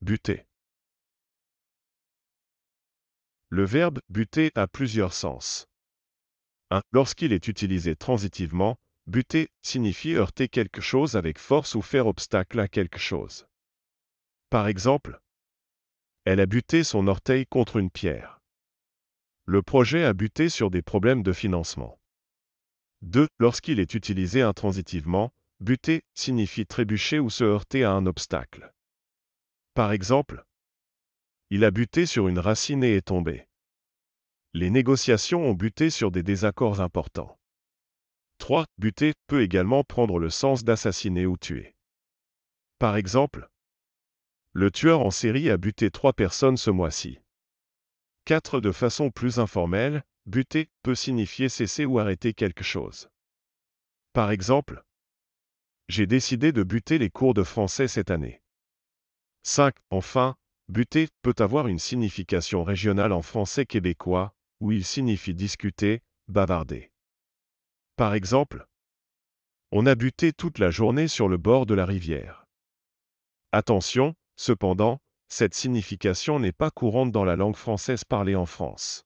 Buter. Le verbe buter a plusieurs sens. 1. Lorsqu'il est utilisé transitivement, buter signifie heurter quelque chose avec force ou faire obstacle à quelque chose. Par exemple, elle a buté son orteil contre une pierre. Le projet a buté sur des problèmes de financement. 2. Lorsqu'il est utilisé intransitivement, buter signifie trébucher ou se heurter à un obstacle. Par exemple, il a buté sur une racine et est tombé. Les négociations ont buté sur des désaccords importants. 3. Buter peut également prendre le sens d'assassiner ou tuer. Par exemple, le tueur en série a buté trois personnes ce mois-ci. 4. De façon plus informelle, buter peut signifier cesser ou arrêter quelque chose. Par exemple, j'ai décidé de buter les cours de français cette année. 5. Enfin, buter peut avoir une signification régionale en français québécois, où il signifie discuter, bavarder. Par exemple, on a buté toute la journée sur le bord de la rivière. Attention, cependant, cette signification n'est pas courante dans la langue française parlée en France.